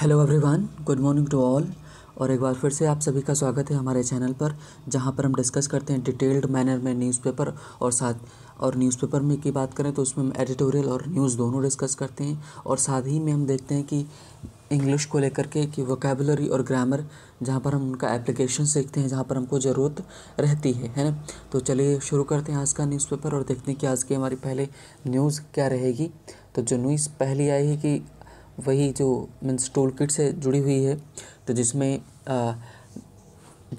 hello everyone good morning to all और एक बार फिर से आप सभी का स्वागत है हमारे चैनल पर जहां पर हम डिस्कस करते हैं डिटेल्ड मैनर में न्यूज़पेपर और साथ और न्यूज़पेपर में की बात करें तो उसमें हम एडिटोरियल और न्यूज़ दोनों डिस्कस करते हैं और साथ ही में हम देखते हैं कि इंग्लिश को लेकर के कि वोकेबलरी और ग्रामर जहाँ पर हम उनका एप्लीकेशन सीखते हैं जहाँ पर हमको ज़रूरत रहती है है ना तो चलिए शुरू करते हैं आज का न्यूज़पेपर और देखते हैं कि आज की हमारी पहले न्यूज़ क्या रहेगी तो जो न्यूज़ पहली आई है कि वही जो मीन्स टूल किट से जुड़ी हुई है तो जिसमें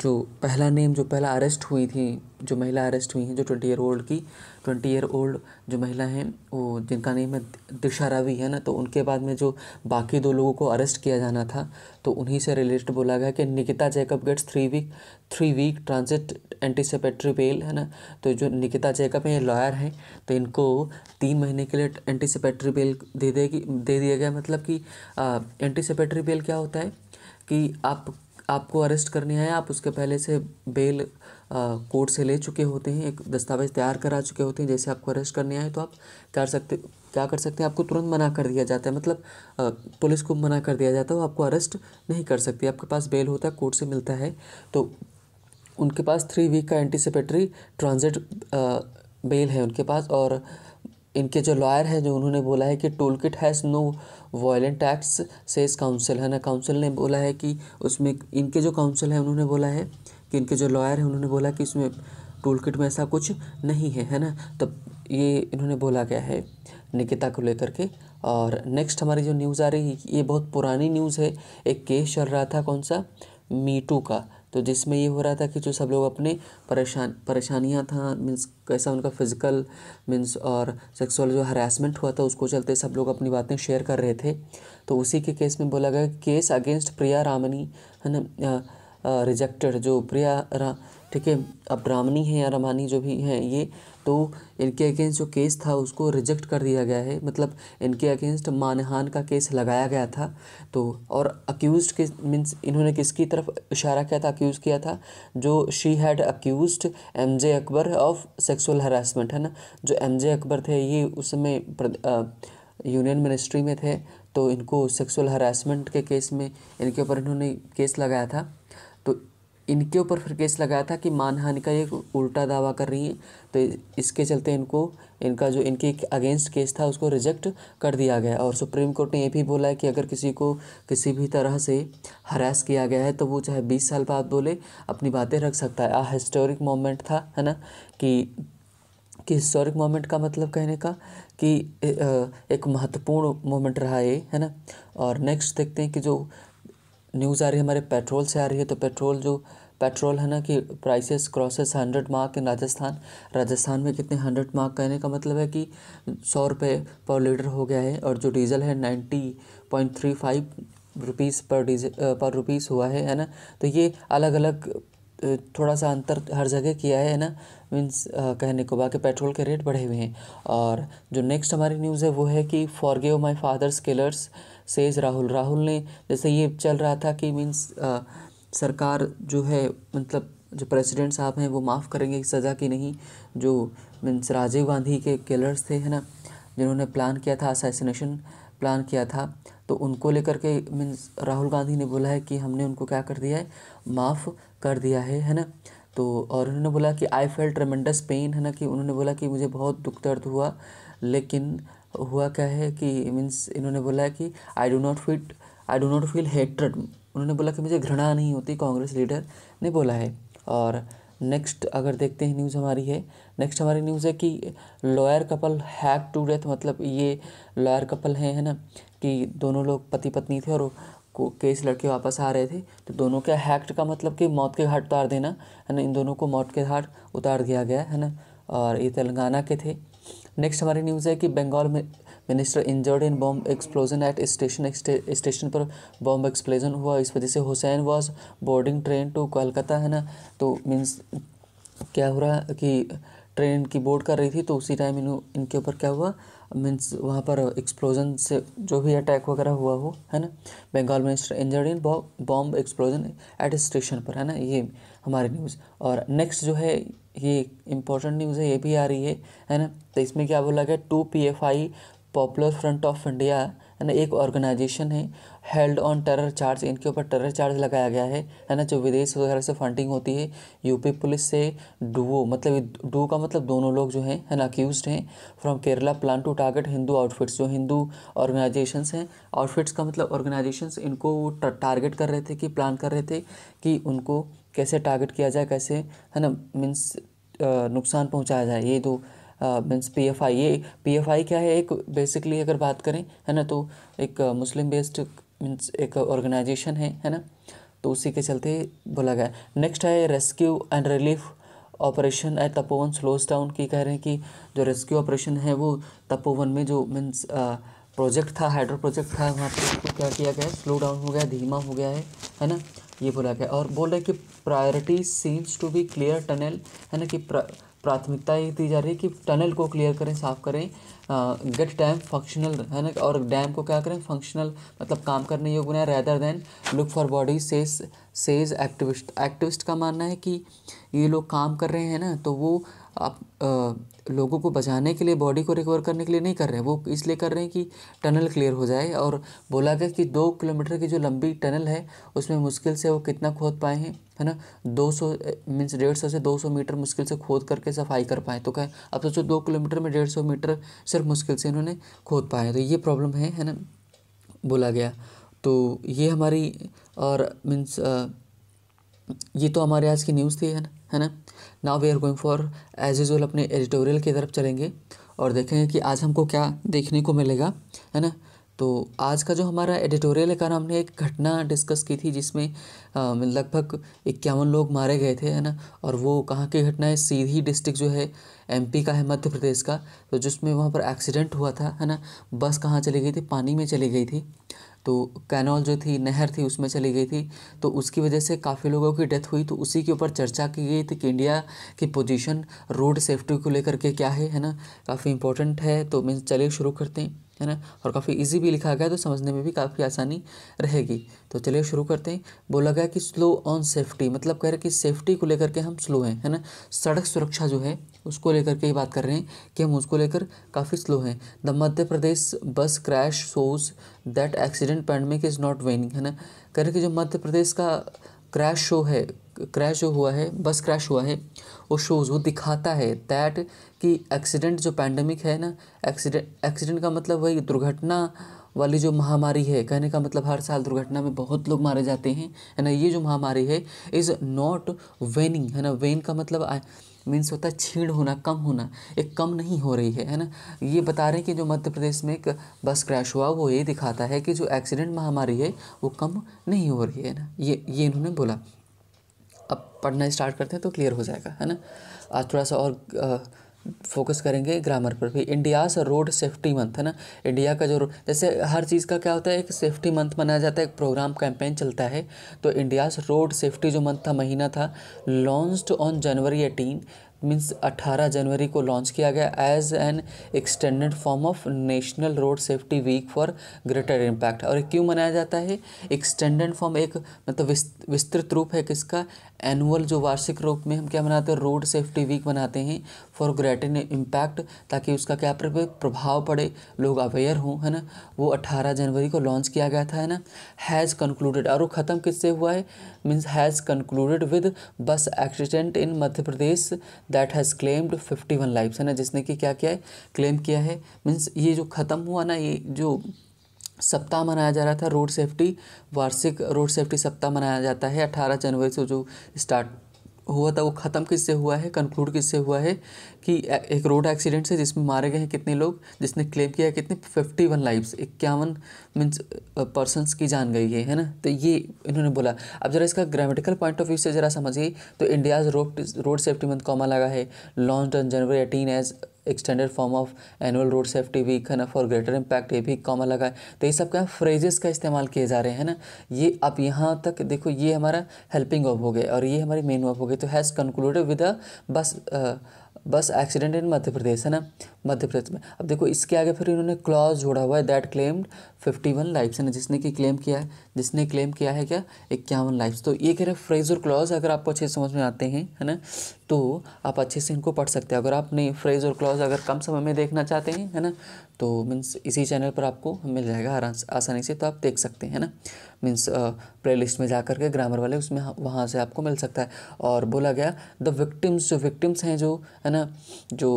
जो पहला नेम जो पहला अरेस्ट हुई थी जो महिला अरेस्ट हुई हैं जो ट्वेंटी ईयर ओल्ड की ट्वेंटी ईयर ओल्ड जो महिला हैं वो जिनका नेम है दिशा रवि है ना तो उनके बाद में जो बाकी दो लोगों को अरेस्ट किया जाना था तो उन्हीं से रिलेटेड बोला गया कि Nikita Jacob gets three week three week transit anticipatory bail है ना तो जो निकिता जैकब हैं ये लॉयर हैं तो इनको तीन महीने के लिए एंटीसिपेटरी बेल दे देगी दे दिया गया मतलब कि एंटीसिपेटरी बेल क्या होता है कि आप आपको अरेस्ट करने आए आप उसके पहले से बेल कोर्ट से ले चुके होते हैं एक दस्तावेज तैयार करा चुके होते हैं जैसे आपको अरेस्ट करने आए तो आप कर सकते क्या कर सकते हैं आपको तुरंत मना कर दिया जाता है मतलब पुलिस को मना कर दिया जाता है वो आपको अरेस्ट नहीं कर सकती आपके पास बेल होता है कोर्ट से मिलता है तो उनके पास थ्री वीक का एंटीसिपेटरी ट्रांजिट बेल है उनके पास और इनके जो लॉयर हैं जो उन्होंने बोला है कि toolkit has no violent acts says council है ना काउंसिल ने बोला है कि उसमें इनके जो काउंसिल है उन्होंने बोला है कि इनके जो लॉयर हैं उन्होंने बोला कि इसमें टोल किट में ऐसा कुछ नहीं है है ना तब ये इन्होंने बोला गया है निकिता को लेकर के और नेक्स्ट हमारी जो न्यूज़ आ रही है ये बहुत पुरानी न्यूज़ है एक केस चल रहा था कौन सा मीटू का तो जिसमें ये हो रहा था कि जो सब लोग अपने परेशान परेशानियाँ था मीन्स कैसा उनका फिज़िकल मीन्स और सेक्सुअल जो हरासमेंट हुआ था उसको चलते सब लोग अपनी बातें शेयर कर रहे थे तो उसी के केस में बोला गया केस अगेंस्ट प्रिया रामनी है ना रिजेक्टेड जो प्रिया ठीक है अब रामनी है या रमानी जो भी हैं ये तो इनके अगेंस्ट जो केस था उसको रिजेक्ट कर दिया गया है मतलब इनके अगेंस्ट मानहान का केस लगाया गया था तो और अक्यूज़ के मीन्स इन्होंने किसकी तरफ इशारा किया था अक्यूज़ किया था जो she had accused M J Akbar of sexual harassment है ना जो एम जे अकबर थे ये उस समय यूनियन मिनिस्ट्री में थे तो इनको सेक्सुअल हरासमेंट के केस में इनके ऊपर इन्होंने केस लगाया था इनके ऊपर फिर केस लगाया था कि मानहानि का एक उल्टा दावा कर रही हैं तो इसके चलते इनको इनका जो इनके अगेंस्ट केस था उसको रिजेक्ट कर दिया गया और सुप्रीम कोर्ट ने ये भी बोला है कि अगर किसी को किसी भी तरह से हरास किया गया है तो वो चाहे बीस साल बाद बोले अपनी बातें रख सकता है आ हिस्टोरिक मोमेंट था है ना कि कि हिस्टोरिक मोमेंट का मतलब कहने का कि एक महत्वपूर्ण मोमेंट रहा ये है ना और नेक्स्ट देखते हैं कि जो न्यूज़ आ रही है हमारे पेट्रोल से आ रही है तो पेट्रोल जो पेट्रोल है ना कि prices crosses hundred mark in Rajasthan Rajasthan में कितने हंड्रेड मार्क कहने का मतलब है कि सौ रुपये पर लीटर हो गया है और जो डीजल है ninety point three five rupees पर डीजल पर रुपीज़ हुआ है है ना तो ये अलग अलग थोड़ा सा अंतर हर जगह किया है ना मीन्स कहने को बाकी पेट्रोल के रेट बढ़े हुए हैं और जो नेक्स्ट हमारी न्यूज़ है वो है कि forgave my father's killers says Rahul Rahul ने जैसे ये चल रहा था कि मीन्स सरकार जो है मतलब जो प्रेसिडेंट साहब हैं वो माफ़ करेंगे सज़ा की नहीं जो मीन्स राजीव गांधी के किलर्स थे है ना जिन्होंने प्लान किया था असैसिनेशन प्लान किया था तो उनको लेकर के मीन्स राहुल गांधी ने बोला है कि हमने उनको क्या कर दिया है माफ़ कर दिया है है ना तो और उन्होंने बोला कि आई फेल ट्रमेंडस पेन है ना कि उन्होंने बोला कि मुझे बहुत दुख दर्द हुआ लेकिन हुआ क्या है कि मीन्स इन्होंने बोला कि I do not fit I do not feel hatred उन्होंने बोला कि मुझे घृणा नहीं होती कांग्रेस लीडर ने बोला है और नेक्स्ट अगर देखते हैं न्यूज़ हमारी है नेक्स्ट हमारी न्यूज़ है कि lawyer couple hack to death मतलब ये लॉयर कपल हैं है ना कि दोनों लोग पति पत्नी थे और को केस लड़के वापस आ रहे थे तो दोनों के हैक्ट का मतलब कि मौत के घाट उतार देना है ना इन दोनों को मौत के घाट उतार दिया गया है ना और ये तेलंगाना के थे नेक्स्ट हमारी न्यूज़ है कि बंगाल में minister injured in bomb explosion at station station पर बॉम्ब एक्सप्लोजन हुआ इस वजह से Hussain was boarding train to Kolkata है ना तो मीन्स क्या हो रहा कि ट्रेन की बोर्ड कर रही थी तो उसी टाइम इन इनके ऊपर क्या हुआ मीन्स वहाँ पर एक्सप्लोजन से जो भी अटैक वगैरह हुआ हो है ना Bengal minister injured in bomb explosion at station पर है ना ये हमारी न्यूज़ और नेक्स्ट जो है ये इम्पोर्टेंट न्यूज़ है ये भी आ रही है है ना तो इसमें क्या बोला गया two P F I popular front of India है ना एक ऑर्गेनाइजेशन है हेल्ड ऑन टेरर चार्ज इनके ऊपर टेरर चार्ज लगाया गया है है ना जो विदेश वगैरह से फंडिंग होती है यूपी पुलिस से डुओ मतलब डू का मतलब दोनों लोग जो हैं है ना अक्यूज हैं from Kerala plan to target Hindu outfits जो हिंदू ऑर्गेनाइजेशंस हैं आउटफिट्स का मतलब ऑर्गेनाइजेशंस इनको वो टारगेट कर रहे थे कि प्लान कर रहे थे कि उनको कैसे टारगेट किया जाए कैसे है ना मीन्स नुकसान पहुंचाया जाए ये दो मीन्स पी एफ आई ये पी एफ आई क्या है एक बेसिकली अगर बात करें है ना तो एक मुस्लिम बेस्ड मीन्स एक ऑर्गेनाइजेशन है है ना तो उसी के चलते बोला गया नेक्स्ट है rescue and relief operation at Tapovan slows down की कह रहे हैं कि जो रेस्क्यू ऑपरेशन है वो तपोवन में जो मीन्स प्रोजेक्ट था हाइड्रो प्रोजेक्ट था वहाँ पर क्या किया गया स्लो डाउन हो गया धीमा हो गया है है ना ये बोला गया और बोल रहे कि priority seems to be clear tunnel है ना कि प्राथमिकता ये दी जा रही है कि टनल को क्लियर करें साफ करें गेट डैम फंक्शनल है ना और डैम को क्या करें फंक्शनल मतलब काम करने योग्य बनाए rather than look for body says says activist activist का मानना है कि ये लोग काम कर रहे हैं ना तो वो आप आ, लोगों को बचाने के लिए बॉडी को रिकवर करने के लिए नहीं कर रहे हैं वो इसलिए कर रहे हैं कि टनल क्लियर हो जाए और बोला गया कि दो किलोमीटर की जो लंबी टनल है उसमें मुश्किल से वो कितना खोद पाए हैं है ना 200 सौ मीन्स डेढ़ सौ से 200 मीटर मुश्किल से खोद करके सफाई कर पाए तो क्या अब सोचो तो दो किलोमीटर में डेढ़ सौ मीटर सिर्फ मुश्किल से इन्होंने खोद पाए तो ये प्रॉब्लम है है ना बोला गया तो ये हमारी और मीन्स ये तो हमारे आज की न्यूज़ थी है ना है ना now we are going for as usual अपने एडिटोरियल की तरफ चलेंगे और देखेंगे कि आज हमको क्या देखने को मिलेगा है ना तो आज का जो हमारा एडिटोरियल है कारण हमने एक घटना डिस्कस की थी जिसमें लगभग इक्यावन लोग मारे गए थे है ना और वो कहाँ की घटना है सीधी डिस्ट्रिक्ट जो है एमपी का है मध्य प्रदेश का तो जिसमें वहाँ पर एक्सीडेंट हुआ था है ना बस कहाँ चली गई थी पानी में चली गई थी तो कैनॉल जो थी नहर थी उसमें चली गई थी तो उसकी वजह से काफ़ी लोगों की डेथ हुई तो उसी के ऊपर चर्चा की गई थी कि इंडिया की पोजीशन रोड सेफ्टी को लेकर के क्या है है ना काफ़ी इंपॉर्टेंट है तो मीन चलिए शुरू करते हैं है ना और काफ़ी इजी भी लिखा गया है तो समझने में भी काफ़ी आसानी रहेगी तो चलिए शुरू करते हैं बोला गया कि स्लो ऑन सेफ्टी मतलब कह रहे कि सेफ्टी को लेकर के हम स्लो हैं है ना सड़क सुरक्षा जो है उसको लेकर के ही बात कर रहे हैं कि हम उसको लेकर काफ़ी स्लो हैं the Madhya Pradesh bus crash shows that accident pandemic is not waning है ना कह रहे कि जो मध्य प्रदेश का क्रैश शो है क्रैश जो हुआ है बस क्रैश हुआ है वो शोज़ वो दिखाता है दैट कि एक्सीडेंट जो पैंडमिक है ना एक्सीडेंट एक्सीडेंट का मतलब वही दुर्घटना वाली जो महामारी है कहने का मतलब हर साल दुर्घटना में बहुत लोग मारे जाते हैं है ना ये जो महामारी है इज़ नॉट वेनिंग है ना वेन का मतलब आ, मीन्स होता है छीण होना कम होना एक कम नहीं हो रही है है ना ये बता रहे हैं कि जो मध्य प्रदेश में एक बस क्रैश हुआ वो ये दिखाता है कि जो एक्सीडेंट महामारी है वो कम नहीं हो रही है ना ये ये इन्होंने बोला अब पढ़ना स्टार्ट करते हैं तो क्लियर हो जाएगा है ना आज थोड़ा सा और आ, फोकस करेंगे ग्रामर पर भी इंडिया से रोड सेफ्टी मंथ है ना इंडिया का जो जैसे हर चीज़ का क्या होता है एक सेफ्टी मंथ मनाया जाता है एक प्रोग्राम कैंपेन चलता है तो इंडिया से रोड सेफ्टी जो मंथ था महीना था launched on January eighteen means 18 जनवरी को लॉन्च किया गया as an extended form of national road safety week for greater impact और क्यों मनाया जाता है एक्सटेंडेड फॉर्म एक मतलब विस्तृत रूप है किसका एनुअल जो वार्षिक रूप में हम क्या मनाते हैं रोड सेफ्टी वीक मनाते हैं फॉर ग्रेटर इम्पैक्ट ताकि उसका क्या प्रभाव पड़े लोग अवेयर हों है ना वो 18 जनवरी को लॉन्च किया गया था है ना हैज़ कंक्लूडेड और वो ख़त्म किससे हुआ है means has concluded with bus accident in Madhya Pradesh that has claimed fifty one life है ना जिसने कि क्या किया है क्लेम किया है मीन्स ये जो ख़त्म हुआ ना ये जो सप्ताह मनाया जा रहा था रोड सेफ्टी वार्षिक रोड सेफ्टी सप्ताह मनाया जाता है अठारह जनवरी से जो स्टार्ट हुआ था वो ख़त्म किससे हुआ है कंक्लूड किससे हुआ है कि एक रोड एक्सीडेंट से जिसमें मारे गए हैं कितने लोग जिसने क्लेम किया है कितने फिफ्टी वन लाइफ्स इक्यावन मीन्स पर्सनस की जान गई है है ना तो ये इन्होंने बोला अब ज़रा इसका ग्रामेटिकल पॉइंट ऑफ व्यू से ज़रा समझिए तो India's road road safety month comma लगा है launch on January eighteen as extended form of annual road safety week है ना फॉर ग्रेटर इम्पैक्ट ये भी कॉमन लगा है तो ये सब क्या फ्रेजेस का इस्तेमाल किए जा रहे हैं ना ये अब यहाँ तक देखो ये हमारा हेल्पिंग ऑफ हो गया और ये हमारी मेन ऑफ हो गई तो हैज़ कंक्लूडेड विद अ बस बस एक्सीडेंट इन मध्य प्रदेश है ना मध्य प्रदेश में अब देखो इसके आगे फिर इन्होंने क्लॉज जोड़ा हुआ है that claimed fifty one lives है ना जिसने कि क्लेम किया है जिसने क्लेम किया है क्या इक्यावन लाइफ्स तो ये कह रहे हैं फ्रेज और क्लॉज अगर आपको अच्छे समझ में आते हैं है ना तो आप अच्छे से इनको पढ़ सकते हैं अगर आपने फ्रेज और क्लॉज अगर कम समय में देखना चाहते हैं है ना तो मीन्स इसी चैनल पर आपको मिल जाएगा आसानी से तो आप देख सकते हैं ना मीन्स प्ले लिस्ट में जा कर के ग्रामर वाले उसमें वहाँ से आपको मिल सकता है और बोला गया द विक्टिम्स जो विक्टिम्स हैं जो है ना जो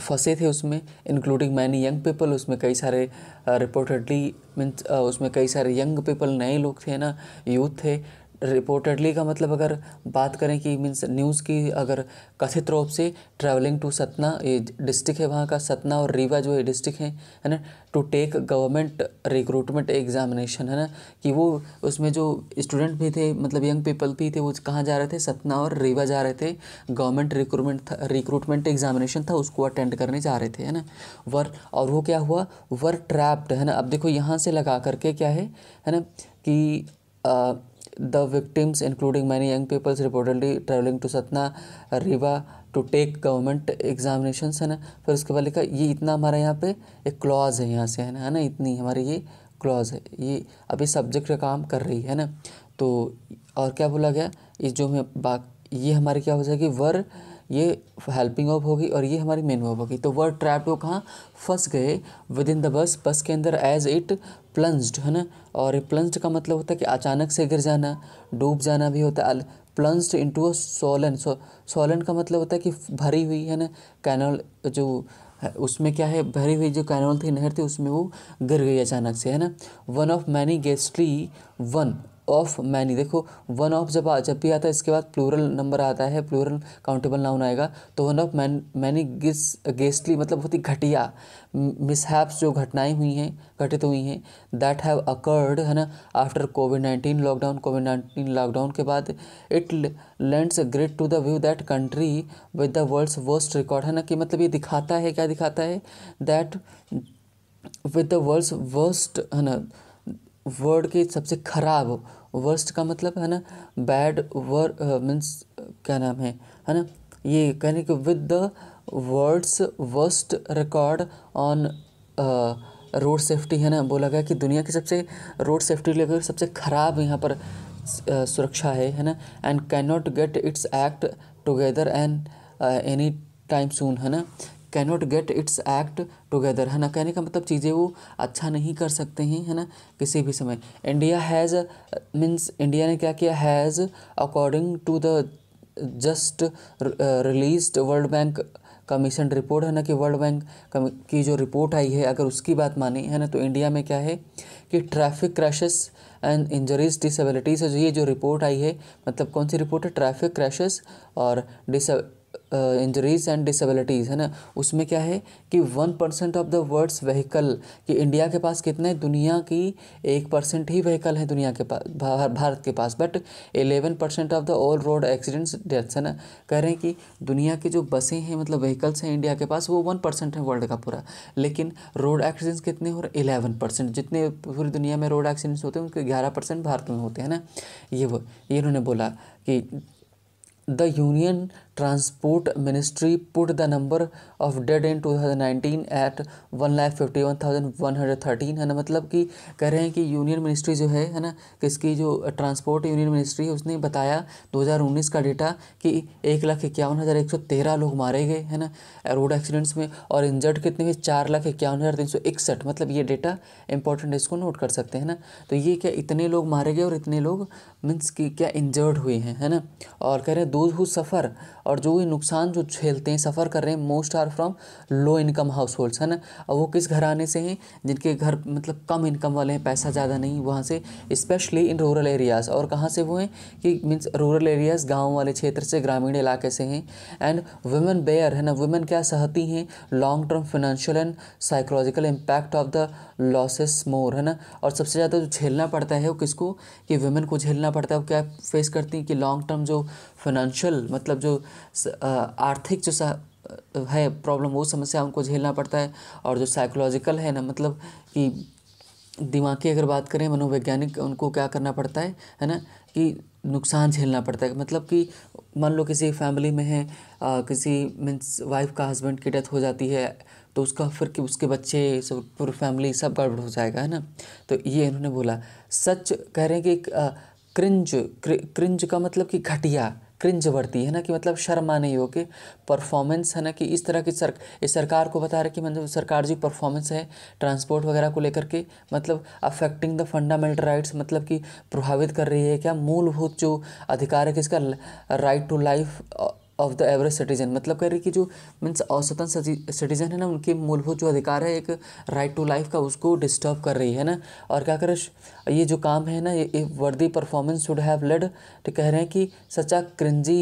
फंसे थे उसमें इंक्लूडिंग मैनी यंग पीपल उसमें कई सारे रिपोर्टेडली मीन्स उसमें कई सारे यंग पीपल नए लोग थे ना यूथ थे रिपोर्टेडली का मतलब अगर बात करें कि मीन्स न्यूज़ की अगर कथित रूप से ट्रैवलिंग टू सतना ये डिस्ट्रिक्ट है वहाँ का सतना और रीवा जो ये डिस्ट्रिक्ट है है ना to take government recruitment examination है ना कि वो उसमें जो स्टूडेंट भी थे मतलब यंग पीपल भी थे वो कहाँ जा रहे थे सतना और रीवा जा रहे थे गवर्नमेंट रिक्रूटमेंट रिक्रूटमेंट एग्जामिनेशन था उसको अटेंड करने जा रहे थे है ना वर और वो क्या हुआ वर ट्रैप्ड है ना अब देखो यहाँ से लगा करके क्या है है ना कि uh, the victims including many young people reportedly traveling to satna Rewa to take government examination है ना फिर उसके बाद लिखा ये इतना हमारा यहाँ पे एक क्लॉज है यहाँ से है ना है ना इतनी हमारी ये क्लॉज है ये अभी सब्जेक्ट का काम कर रही है ना तो और क्या बोला गया इस जो हमें बात ये हमारी क्या हो जाएगी वर ये हेल्पिंग ऑफ होगी और ये हमारी मेन वर्ब होगी तो वर्ड ट्रैप्ड को कहाँ फंस गए विद इन द बस बस के अंदर एज इट प्लंज्ड है ना और ये प्लंज्ड का मतलब होता है कि अचानक से गिर जाना डूब जाना भी होता है plunged into a swollen swollen का मतलब होता है कि भरी हुई है ना कैनल जो उसमें क्या है भरी हुई जो कैनल थी नहर थी उसमें वो गिर गई अचानक से है ना one of many ghastly one of many देखो वन ऑफ जब जब भी आता है इसके बाद प्लूरल नंबर आता है प्लूरल काउंटेबल नाउन आएगा तो वन ऑफ मैन मैनी गिस गेस्टली मतलब बहुत ही घटिया मिसहैप्स जो घटनाएं हुई हैं घटित हुई हैं दैट हैव अकर्ड है ना after Covid nineteen lockdown Covid nineteen lockdown के बाद it lends great to the view that country with the world's worst record है ना कि मतलब ये दिखाता है क्या दिखाता है that with the world's worst है ना वर्ड के सबसे ख़राब वर्स्ट का मतलब है ना बैड वर मीन्स क्या नाम है है ना ये कहने के with the world's worst record on road safety है ना बोला गया कि दुनिया की सबसे रोड सेफ्टी लेकर सबसे ख़राब यहाँ पर सुरक्षा है है ना and can not get its act together and any time soon है ना cannot get its act together है ना कहने का मतलब चीज़ें वो अच्छा नहीं कर सकते हैं है ना किसी भी समय इंडिया हैज़ मीन्स इंडिया ने क्या किया has according to the just release World Bank commission report है ना कि वर्ल्ड बैंक की जो रिपोर्ट आई है अगर उसकी बात माने है ना तो इंडिया में क्या है कि traffic crashes and injuries disabilities ये जो रिपोर्ट आई है मतलब कौन सी रिपोर्ट है ट्रैफिक क्रैशेस और इंजरीज एंड डिसेबिलिटीज़ है ना उसमें क्या है कि one percent of the world's vehicle कि इंडिया के पास कितने दुनिया की एक परसेंट ही व्हीकल है दुनिया के पास भारत के पास but eleven percent of the all road accidents deaths है ना कह रहे हैं कि दुनिया की जो बसें हैं मतलब व्हीकल्स हैं इंडिया के पास वो वन परसेंट है वर्ल्ड का पूरा लेकिन रोड एक्सीडेंट्स कितने हो रहे एलेवन परसेंट जितने पूरी दुनिया में रोड एक्सीडेंट्स होते हैं उनके ग्यारह परसेंट भारत में होते हैं ना ये वो ये इन्होंने बोला कि the union transport ministry put the number of dead in 2019 at one lakh fifty one thousand one hundred thirteen है ना मतलब कि कह रहे हैं कि यूनियन मिनिस्ट्री जो है है ना किसकी जो ट्रांसपोर्ट यूनियन मिनिस्ट्री है उसने बताया 2019 का डेटा कि एक लाख इक्यावन हज़ार एक सौ तेरह लोग मारे गए है ना रोड एक्सीडेंट्स में और इंजर्ड कितने हुए चार लाख इक्यावन हज़ार तीन सौ इकसठ मतलब ये डेटा इंपॉर्टेंट है इसको नोट कर सकते हैं ना तो ये क्या इतने लोग मारे गए और इतने लोग मीन्स कि क्या इंजर्ड हुए हैं है ना और कह रहे हैं दो हु सफ़र और जो भी नुकसान जो झेलते हैं सफ़र कर रहे हैं most are from low income house होल्ड्स है ना और वो किस घर आने से हैं जिनके घर मतलब कम इनकम वाले हैं पैसा ज़्यादा नहीं वहाँ से स्पेशली इन रूरल एरियाज़ और कहाँ से वो हैं कि मीन्स रूरल एरियाज़ गाँव वाले क्षेत्र से ग्रामीण इलाके से हैं एंड वुमेन बेयर है ना वुमेन क्या सहती हैं long term financial and psychological impact of the losses more है ना और सबसे ज़्यादा जो झेलना पड़ता है वो किसको कि वुमेन को झेलना पड़ता है वो क्या फेस करती हैं कि लॉन्ग टर्म जो फाइनेंशियल मतलब जो आर्थिक जो सा है प्रॉब्लम वो समस्या उनको झेलना पड़ता है और जो साइकोलॉजिकल है ना मतलब कि दिमाग की अगर बात करें मनोवैज्ञानिक उनको क्या करना पड़ता है है ना कि नुकसान झेलना पड़ता है मतलब कि मान लो किसी फैमिली में है आ, किसी मीन्स वाइफ का हस्बैंड की डेथ हो जाती है तो उसका फिर कि उसके बच्चे सब पूरी फैमिली सब गड़बड़ हो जाएगा है ना तो ये इन्होंने बोला सच कह रहे हैं कि क्रिंज क्रिंज का मतलब कि घटिया क्रिंज वर्ती है ना कि मतलब शर्म आने योग्य परफॉर्मेंस है ना कि इस तरह की सर सरकार को बता रहे कि मतलब सरकार जो परफॉर्मेंस है ट्रांसपोर्ट वगैरह को लेकर के मतलब अफेक्टिंग द फंडामेंटल राइट्स मतलब कि प्रभावित कर रही है क्या मूलभूत जो अधिकार है किसका right to life of the average citizen मतलब कह रही कि जो मीन्स औसतन सिटीजन है ना उनके मूलभूत जो अधिकार है एक राइट टू लाइफ का उसको डिस्टर्ब कर रही है ना और क्या कर ये जो काम है ना ये वर्दी परफॉर्मेंस शुड हैव लेड तो कह रहे हैं कि such a cringy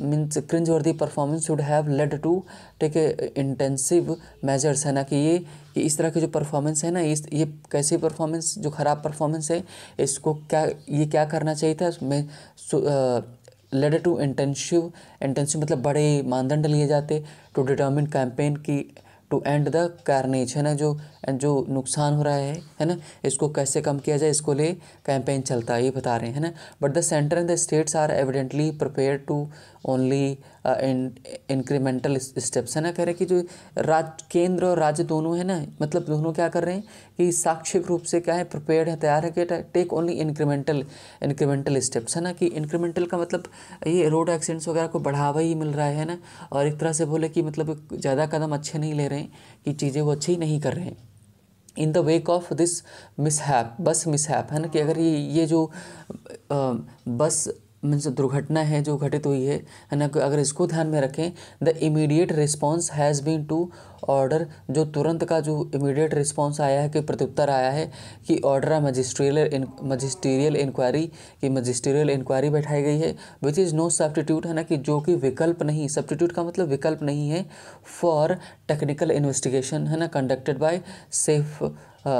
means cringe worthy performance should have led to है इंटेंसिव मेजर्स है ना कि ये कि इस तरह की जो परफॉर्मेंस है ना इस ये कैसी परफॉर्मेंस जो ख़राब परफॉर्मेंस है इसको क्या ये क्या करना चाहिए था मैं लेड टू इंटेंसिव इंटेंसिव मतलब बड़े मानदंड लिए जाते टू डिटर्मिन कैंपेन की टू एंड द कारनेज है ना जो जो नुकसान हो रहा है है ना इसको कैसे कम किया जाए इसको ले कैंपेन चलता है ये बता रहे हैं है ना but the centre and the states are evidently prepare to only incremental steps है ना कह रहे हैं कि जो राज केंद्र और राज्य दोनों है ना मतलब दोनों क्या कर रहे हैं कि साक्षिक रूप से क्या है प्रिपेयर है तैयार है कि take only incremental incremental steps है ना कि इंक्रीमेंटल का मतलब ये रोड एक्सीडेंट्स वगैरह को बढ़ावा ही मिल रहा है ना और एक तरह से बोले कि मतलब ज़्यादा कदम अच्छे नहीं ले रहे हैं कि चीज़ें वो अच्छी नहीं कर रहे हैं in the wake of this mishap bus mishap है ना कि अगर ये ये जो आ, बस मीन्स दुर्घटना है जो घटित हुई है है ना अगर इसको ध्यान में रखें the immediate response has been to order जो तुरंत का जो इमीडिएट रिस्पांस आया है कि प्रत्युत्तर आया है कि order a magisterial magisterial inquiry की मजिस्ट्रियल इंक्वायरी बैठाई गई है विच इज़ नो सब्सटीट्यूट है ना कि जो कि विकल्प नहीं सब्सटीट्यूट का मतलब विकल्प नहीं है फॉर टेक्निकल इन्वेस्टिगेशन है ना conducted by safe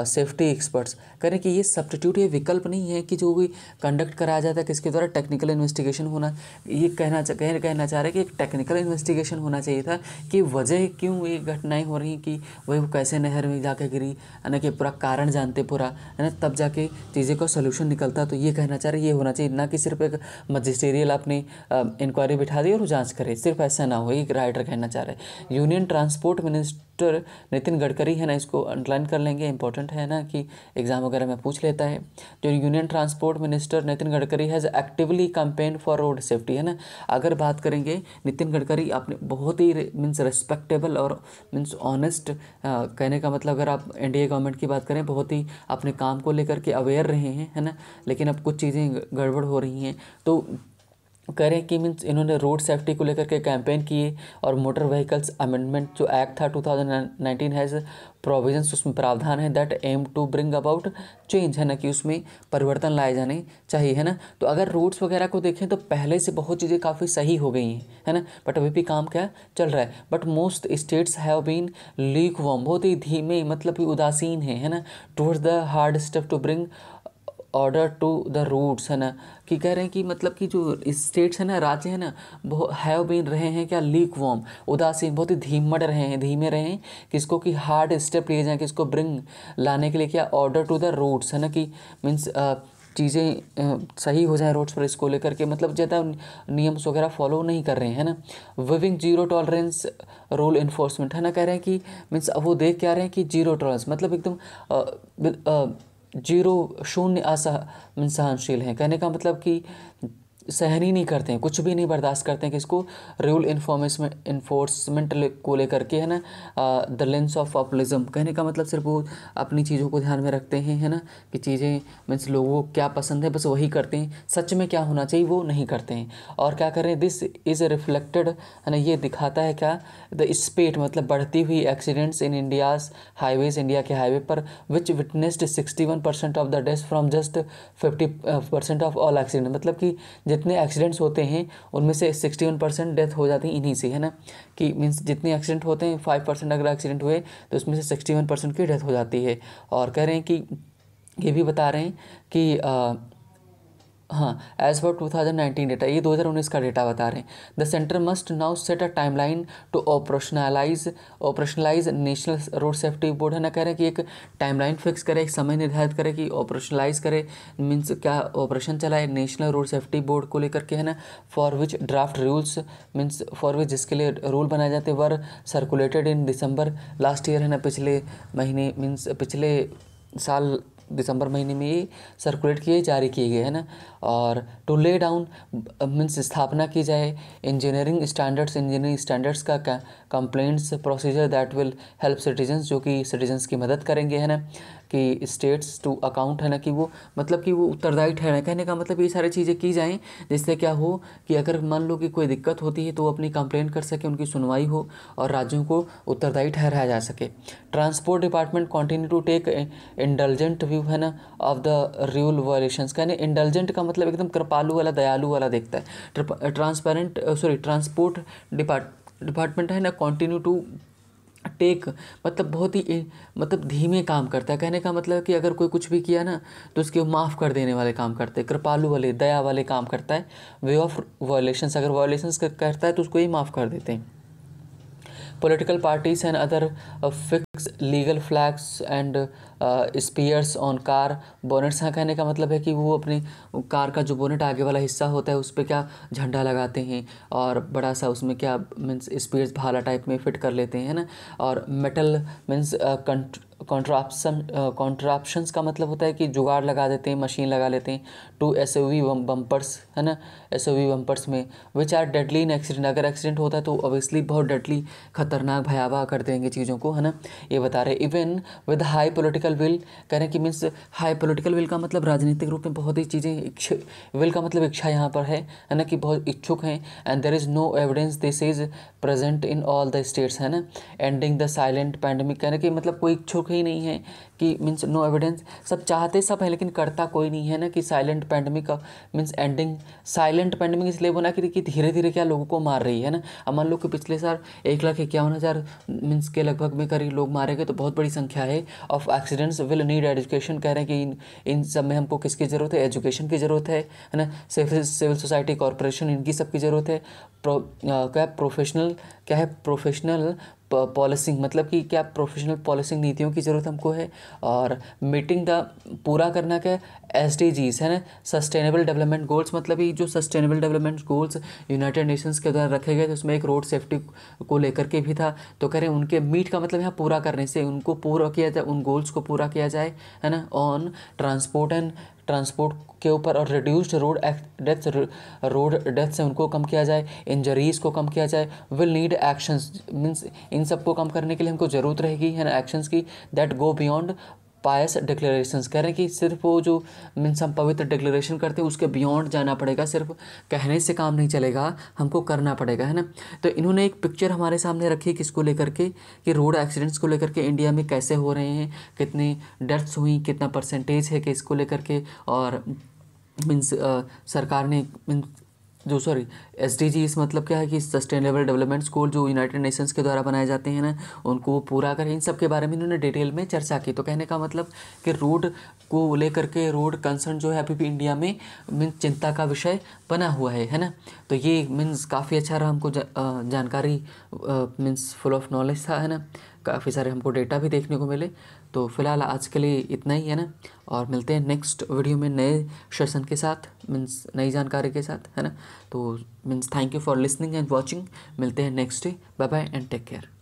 safety experts करें कि ये सब्सटीट्यूट ये विकल्प नहीं है कि जो भी कंडक्ट कराया जाता है किसके द्वारा टेक्निकल इन्वेस्टिगेशन होना ये कहना कह कहना चाह रहे कि एक टेक्निकल इन्वेस्टिगेशन होना चाहिए था कि वजह क्यों ये घटना नहीं हो रही कि वही कैसे नहर में जाके गिरी है ना कि पूरा कारण जानते पूरा है ना तब जाके चीज़ें का सोल्यूशन निकलता तो ये कहना चाह रहे ये होना चाहिए ना कि सिर्फ एक मजिस्टेरियल आपने इंक्वायरी बिठा दी और जाँच करे सिर्फ ऐसा ना हो एक राइटर कहना चाह रहे union transport minister doctor Nitin Gadkari है ना इसको अंडरलाइन कर लेंगे इंपॉर्टेंट है ना कि एग्ज़ाम वगैरह में पूछ लेता है जो union transport minister Nitin Gadkari has actively campaign for road safety है ना अगर बात करेंगे नितिन गडकरी अपने बहुत ही मीन्स रेस्पेक्टेबल और मीन्स ऑनेस्ट uh, कहने का मतलब अगर आप एनडीए गवर्नमेंट की बात करें बहुत ही अपने काम को लेकर के अवेयर रहे हैं है ना लेकिन अब कुछ चीज़ें गड़बड़ हो रही हैं तो करें कि मीन्स इन्होंने रोड सेफ्टी को लेकर के कैंपेन किए और मोटर व्हीकल्स अमेंडमेंट जो एक्ट था 2019 हैज़ प्रोविजंस उसमें प्रावधान है that aim to bring about change है ना कि उसमें परिवर्तन लाए जाने चाहिए है ना तो अगर रोड्स वगैरह को देखें तो पहले से बहुत चीज़ें काफ़ी सही हो गई हैं है ना बट अभी भी काम क्या चल रहा है but most states have been lukewarm बहुत ही धीमे मतलब उदासीन है है ना towards the hard step to bring order to the routes है ना कि कह रहे हैं कि मतलब कि जो स्टेट्स है ना राज्य है ना हैव बीन रहे हैं क्या लीक वॉम उदासीन बहुत ही धीमड़ रहे हैं धीमे रहे हैं किसको कि हार्ड स्टेप लिए जाएँ किसको ब्रिंग लाने के लिए क्या ऑर्डर टू द रूट्स है ना कि मीन्स चीज़ें सही हो जाए रोड्स पर इसको लेकर के मतलब ज़्यादा नियम्स वगैरह फॉलो नहीं कर रहे हैं ना viewing zero tolerance rule enforcement है ना कह रहे हैं कि मीन्स वो देख के आ रहे हैं कि जीरो टॉलरेंस मतलब एकदम जीरो शून्य असहनशील हैं कहने का मतलब कि सहन ही नहीं करते हैं कुछ भी नहीं बर्दाश्त करते हैं कि इसको रूल इन्फॉर्मेश इन्फोर्समेंट को लेकर के है ना द लेंस ऑफ पॉपुलिज्म कहने का मतलब सिर्फ वो अपनी चीज़ों को ध्यान में रखते हैं है ना कि चीज़ें मीन्स लोगों को क्या पसंद है बस वही करते हैं सच में क्या होना चाहिए वो नहीं करते हैं और क्या करें दिस इज़ रिफ्लेक्टेड है ना ये दिखाता है क्या द स्पेट मतलब बढ़ती हुई accidents in India's highways India के हाईवे पर which witnessed sixty one percent of the death from just fifty percent of all accident मतलब कि जितने एक्सीडेंट्स होते हैं उनमें से सिक्सटी वन परसेंट डेथ हो जाती है इन्हीं से है ना कि मीन्स जितने एक्सीडेंट होते हैं फाइव परसेंट अगर एक्सीडेंट हुए तो उसमें से सिक्सटी वन परसेंट की डेथ हो जाती है और कह रहे हैं कि ये भी बता रहे हैं कि आ, हाँ एज़ फॉर 2019 डेटा ये 2019 का डेटा बता रहे हैं the centre must now set a timeline to operationalise operationalise national road safety board है ना कह रहे हैं कि एक टाइमलाइन फिक्स करे एक समय निर्धारित करे कि ऑपरेशनलाइज करे मीन्स क्या ऑपरेशन चलाए नेशनल रोड सेफ्टी बोर्ड को लेकर के है ना for which draft rules means for which जिसके लिए रूल बनाए जाते were circulated in December last year है ना पिछले महीने मीन्स पिछले साल दिसंबर महीने में ये सर्कुलेट किए जारी किए गए हैं ना और टू ले डाउन मीन्स स्थापना की जाए इंजीनियरिंग स्टैंडर्ड्स इंजीनियरिंग स्टैंडर्ड्स का complaints procedure that will help citizens जो कि सिटीजन्स की मदद करेंगे है ना कि स्टेट्स टू अकाउंट है ना कि वो मतलब कि वो उत्तरदायी ठहरें कहने का मतलब ये सारी चीज़ें की जाएँ जिससे क्या हो कि अगर मान लो कि कोई दिक्कत होती है तो वो अपनी कंप्लेंट कर सके उनकी सुनवाई हो और राज्यों को उत्तरदायी ठहराया जा सके transport department continue to take indulgent view है ना ऑफ द रूल वायलेशन कहने इंडलजेंट का मतलब एकदम कृपालू वाला दयालु वाला देखता है transparent sorry transport depart department है ना कॉन्टिन्यू टू टेक मतलब बहुत ही मतलब धीमे काम करता है कहने का मतलब कि अगर कोई कुछ भी किया ना तो उसके माफ़ कर देने वाले काम करते हैं कृपालु वाले दया वाले काम करता है वे ऑफ वायोलेशंस अगर वायलेशंस करता है तो उसको ही माफ़ कर देते हैं political parties and other uh, fixed legal flags and uh, spears on car bonnets हाँ कहने का मतलब है कि वो अपनी कार का जो बोनेट आगे वाला हिस्सा होता है उस पर क्या झंडा लगाते हैं और बड़ा सा उसमें क्या मीन्स स्पीयर्स भाला टाइप में फिट कर लेते हैं ना और metal means cont contraption contraptions uh, का मतलब होता है कि जुगाड़ लगा देते हैं मशीन लगा लेते हैं to S O V bumpers है ना एस ओ वी बम्पर्स में which are deadly in accident अगर एक्सीडेंट होता है तो ऑब्वियसली बहुत डेडली खतरनाक भयावह कर देंगे चीज़ों को है ना ये बता रहे even with high political will कह रहे हैं कि मीन्स हाई पोलिटिकल विल का मतलब राजनीतिक रूप में बहुत ही चीज़ें विल का मतलब इच्छा यहाँ पर है है ना कि बहुत इच्छुक हैं and there is no evidence this is present in all the states है ना एंडिंग द साइलेंट पैंडमिक कहने कि मतलब कोई इच्छुक ही ही नहीं है कि मीन्स नो एविडेंस सब चाहते सब हैं लेकिन करता कोई नहीं है ना कि silent pandemic means ending silent pandemic इसलिए बना कि देखिए धीरे धीरे क्या लोगों को मार रही है ना अब मान लो कि पिछले साल एक लाख इक्यावन हज़ार मीन्स के लगभग में करीब लोग मारे गए तो बहुत बड़ी संख्या है of accidents will need education कह रहे हैं कि इन इन सब में हमको किसकी ज़रूरत है एजुकेशन की ज़रूरत है है ना सिविल सोसाइटी कॉरपोरेशन इनकी सबकी ज़रूरत है प्रो, आ, क्या प्रोफेशनल क्या है प्रोफेशनल पॉलिसिंग मतलब कि क्या प्रोफेशनल पॉलिसिंग नीतियों की ज़रूरत हमको है और मीटिंग द पूरा करना क्या है एस डी जीज है ना सस्टेनेबल डेवलपमेंट गोल्स मतलब ये जो sustainable development goals United Nations के द्वारा रखे गए थे उसमें एक रोड सेफ्टी को लेकर के भी था तो कह रहे हैं उनके मीट का मतलब यहाँ पूरा करने से उनको पूरा किया जाए उन गोल्स को पूरा किया जाए है ना ऑन ट्रांसपोर्ट एंड ट्रांसपोर्ट के ऊपर और reduced road death road death से उनको कम किया जाए इंजरीज़ को कम किया जाए विल नीड एक्शंस मीन्स इन सब को कम करने के लिए हमको ज़रूरत रहेगी है ना एक्शंस की that go beyond pious declaration कह रहे हैं कि सिर्फ वो जो मीन्स हम पवित्र डिक्लेरेशन करते हैं उसके बियॉन्ड जाना पड़ेगा सिर्फ कहने से काम नहीं चलेगा हमको करना पड़ेगा है ना तो इन्होंने एक पिक्चर हमारे सामने रखी किसको लेकर के कि रोड एक्सीडेंट्स को लेकर के इंडिया में कैसे हो रहे हैं कितनी डेथ्स हुई कितना परसेंटेज है कि इसको लेकर के और मीन्स सरकार ने मीन्स जो सॉरी एस डी मतलब क्या है कि सस्टेनेबल डेवलपमेंट गोल जो यूनाइटेड नेशंस के द्वारा बनाए जाते हैं ना उनको वो पूरा करें इन सब के बारे में इन्होंने डिटेल में चर्चा की तो कहने का मतलब कि रोड को लेकर के रोड कंसर्न जो है अभी भी इंडिया में मीन्स चिंता का विषय बना हुआ है है ना तो ये मीन्स काफ़ी अच्छा रहा हमको जा, जानकारी मीन्स फुल ऑफ नॉलेज था है ना काफ़ी सारे हमको डेटा भी देखने को मिले तो फ़िलहाल आज के लिए इतना ही है ना और मिलते हैं नेक्स्ट वीडियो में नए सेशन के साथ मीन्स नई जानकारी के साथ है ना तो means thank you for listening and watching मिलते हैं next day bye bye and take care